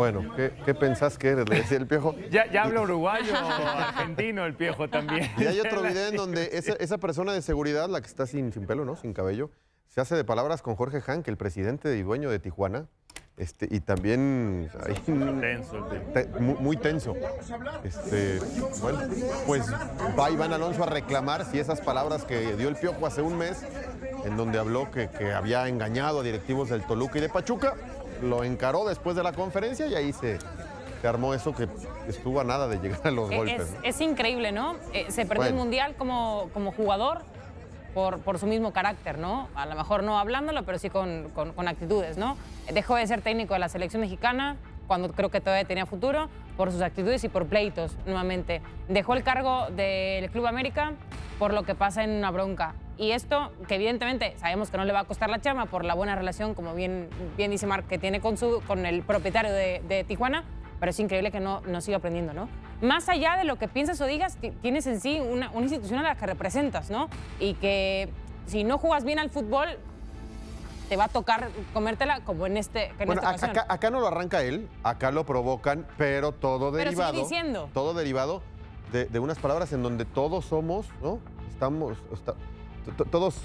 Bueno, ¿qué, qué pensás que eres? Le decía el piojo. Ya, ya habla uruguayo, argentino el piojo también. Y hay otro video en donde esa, persona de seguridad, la que está sin, pelo, ¿no? Sin cabello, se hace de palabras con Jorge Hank, el presidente y dueño de Tijuana. Este, y también Muy tenso, muy, tenso. Este, bueno, pues va Iván Alonso a reclamar si esas palabras que dio el Piojo hace un mes, en donde habló que había engañado a directivos del Toluca y de Pachuca, lo encaró después de la conferencia y ahí se, armó eso que estuvo a nada de llegar a los e-, golpes. Es, increíble, ¿no? Eh, se perdió el Mundial como, como jugador por, por, su mismo carácter, ¿no? A lo mejor no hablándolo, pero sí con actitudes, ¿no? Dejó de ser técnico de la selección mexicana, cuando creo que todavía tenía futuro, por sus actitudes y por pleitos nuevamente. Dejó el cargo del Club América por lo que pasa en una bronca. Y esto, que evidentemente sabemos que no le va a costar la chama por la buena relación, como bien, bien dice Marc, que tiene con, su, con el propietario de, Tijuana, pero es increíble que no, no siga aprendiendo, ¿no? Más allá de lo que piensas o digas, tienes en sí una, una, institución a la que representas, ¿no? Y que si no jugas bien al fútbol, te va a tocar comértela como en este Acá, no lo arranca él, acá lo provocan, pero todo derivado. Diciendo. Todo derivado de, unas palabras en donde todos somos, ¿no? Estamos. todos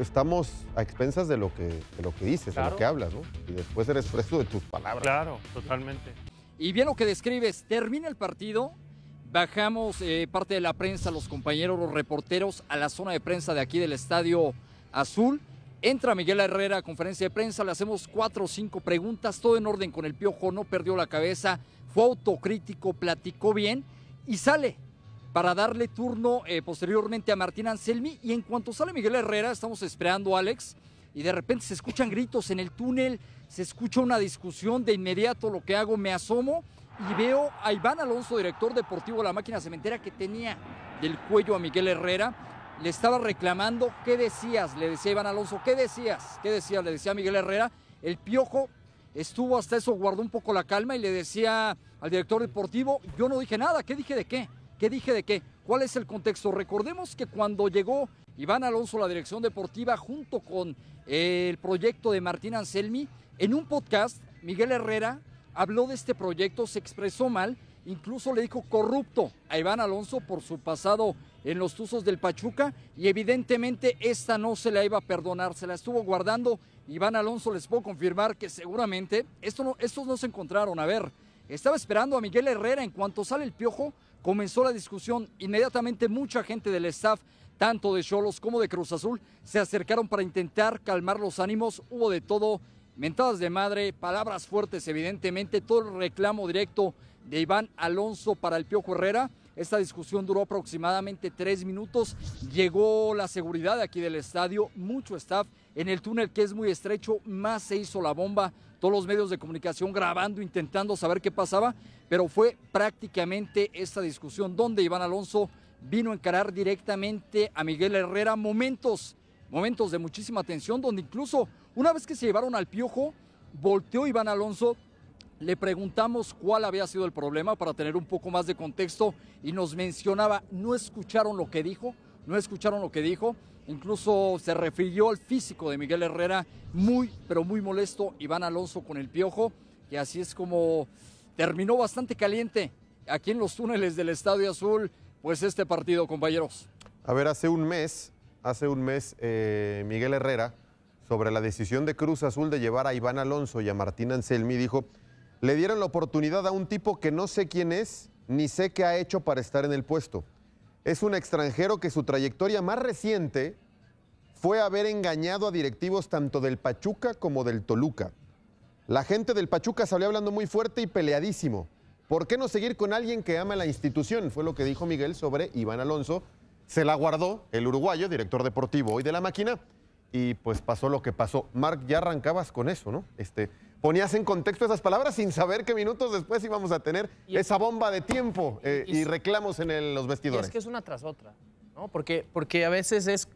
estamos a expensas de lo que, lo que dices, de lo que hablas, ¿no? Y después eres preso de tus palabras. Claro, totalmente. Y bien lo que describes, termina el partido, bajamos eh, parte de la prensa, los compañeros, los reporteros, a la zona de prensa de aquí del Estadio Azul. Entra Miguel Herrera a conferencia de prensa, le hacemos cuatro o cinco preguntas, todo en orden con el piojo, no perdió la cabeza, fue autocrítico, platicó bien y sale para darle turno eh, posteriormente a Martín Anselmi. Y en cuanto sale Miguel Herrera, estamos esperando a Alex y de repente se escuchan gritos en el túnel, se escucha una discusión, de inmediato lo que hago, me asomo y veo a Iván Alonso, director deportivo de la máquina cementera, que tenía del cuello a Miguel Herrera le estaba reclamando, ¿qué decías? Le decía Iván Alonso, ¿qué decías? ¿Qué decías? Le decía Miguel Herrera. El piojo estuvo hasta eso, guardó un poco la calma y le decía al director deportivo, yo no dije nada, ¿qué dije de qué? ¿Qué dije de qué? ¿Cuál es el contexto? Recordemos que cuando llegó Iván Alonso a la dirección deportiva junto con el proyecto de Martín Anselmi, en un podcast Miguel Herrera habló de este proyecto, se expresó mal, incluso le dijo corrupto a Iván Alonso por su pasado en los Tuzos del Pachuca y evidentemente esta no se la iba a perdonar, se la estuvo guardando. Iván Alonso les puedo confirmar que seguramente esto estos no se encontraron. A ver, estaba esperando a Miguel Herrera en cuanto sale el piojo, comenzó la discusión, inmediatamente mucha gente del staff tanto de Cholos como de Cruz Azul, se acercaron para intentar calmar los ánimos, hubo de todo, mentadas de madre, palabras fuertes evidentemente, todo el reclamo directo de Iván Alonso para el Piojo Herrera, esta discusión duró aproximadamente tres minutos. Llegó la seguridad aquí del estadio, mucho staff. En el túnel que es muy estrecho, más se hizo la bomba. Todos los medios de comunicación grabando, intentando saber qué pasaba. Pero fue prácticamente esta discusión donde Iván Alonso vino a encarar directamente a Miguel Herrera. Momentos, momentos de muchísima tensión, donde incluso una vez que se llevaron al piojo, volteó Iván Alonso le preguntamos cuál había sido el problema para tener un poco más de contexto y nos mencionaba, no escucharon lo que dijo, no escucharon lo que dijo, incluso se refirió al físico de Miguel Herrera, muy, pero muy molesto Iván Alonso con el piojo, que así es como terminó bastante caliente aquí en los túneles del Estadio Azul, pues este partido, compañeros. A ver, hace un mes, hace un mes, eh, Miguel Herrera, sobre la decisión de Cruz Azul de llevar a Iván Alonso y a Martín Anselmi, dijo le dieron la oportunidad a un tipo que no sé quién es ni sé qué ha hecho para estar en el puesto. Es un extranjero que su trayectoria más reciente fue haber engañado a directivos tanto del Pachuca como del Toluca. La gente del Pachuca salió hablando muy fuerte y peleadísimo. ¿Por qué no seguir con alguien que ama la institución? Fue lo que dijo Miguel sobre Iván Alonso. Se la guardó el uruguayo, director deportivo hoy de la máquina y pues pasó lo que pasó. Mark, ya arrancabas con eso, ¿no? Este, ponías en contexto esas palabras sin saber qué minutos después íbamos a tener esa bomba de tiempo eh, y, reclamos en los vestidores. es que es una tras otra, ¿no? Porque, porque a veces es...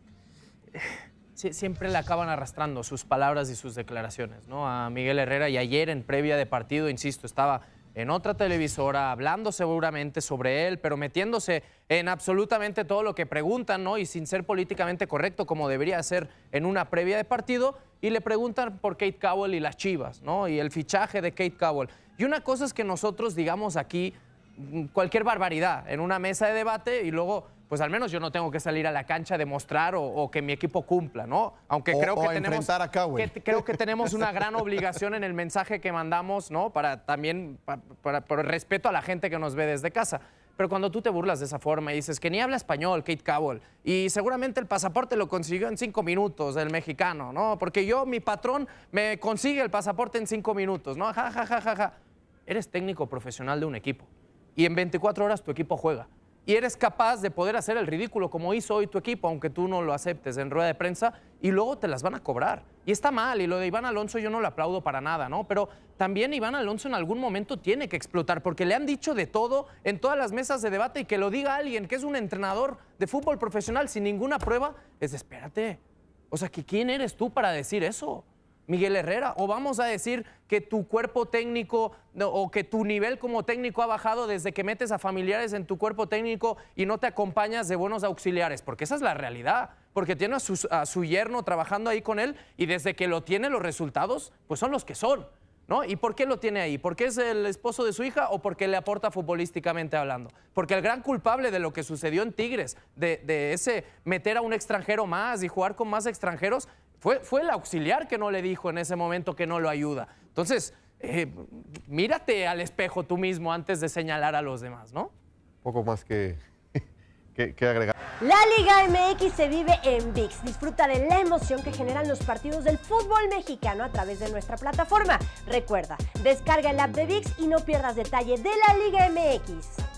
Eh, siempre le acaban arrastrando sus palabras y sus declaraciones, ¿no? A Miguel Herrera y ayer en previa de partido, insisto, estaba en otra televisora, hablando seguramente sobre él, pero metiéndose en absolutamente todo lo que preguntan, ¿no? Y sin ser políticamente correcto, como debería ser en una previa de partido, y le preguntan por Kate Cowell y las Chivas, ¿no? Y el fichaje de Kate Cowell. Y una cosa es que nosotros digamos aquí mm, cualquier barbaridad en una mesa de debate y luego pues al menos yo no tengo que salir a la cancha a demostrar o, que mi equipo cumpla, ¿no? Aunque creo, que tenemos, creo que tenemos una gran obligación en el mensaje que mandamos, ¿no? Para también, para, por respeto a la gente que nos ve desde casa. Pero cuando tú te burlas de esa forma y dices que ni habla español, Kate Cowell, y seguramente el pasaporte lo consiguió en cinco minutos el mexicano, ¿no? Porque yo, mi patrón, me consigue el pasaporte en cinco minutos, ¿no? Ja, ja, Eres técnico profesional de un equipo y en 24 horas tu equipo juega y eres capaz de poder hacer el ridículo como hizo hoy tu equipo, aunque tú no lo aceptes en rueda de prensa, y luego te las van a cobrar. Y está mal, y lo de Iván Alonso yo no lo aplaudo para nada, ¿no? Pero también Iván Alonso en algún momento tiene que explotar, porque le han dicho de todo en todas las mesas de debate y que lo diga alguien que es un entrenador de fútbol profesional sin ninguna prueba, es espérate. O sea, ¿quién eres tú para decir eso? Miguel Herrera? ¿O vamos a decir que tu cuerpo técnico o que tu nivel como técnico ha bajado desde que metes a familiares en tu cuerpo técnico y no te acompañas de buenos auxiliares? Porque esa es la realidad. Porque tiene a su, yerno trabajando ahí con él y desde que lo tiene los resultados, pues son los que son. ¿No? ¿Y por qué lo tiene ahí? ¿Porque es el esposo de su hija o porque le aporta futbolísticamente hablando? Porque el gran culpable de lo que sucedió en Tigres, de ese meter a un extranjero más y jugar con más extranjeros, fue, el auxiliar que no le dijo en ese momento que no lo ayuda. Entonces, eh, mírate al espejo tú mismo antes de señalar a los demás, ¿no? Poco más que, que, que agregar. La Liga MX se vive en VIX. Disfruta de la emoción que generan los partidos del fútbol mexicano a través de nuestra plataforma. Recuerda, descarga el app de VIX y no pierdas detalle de la Liga MX.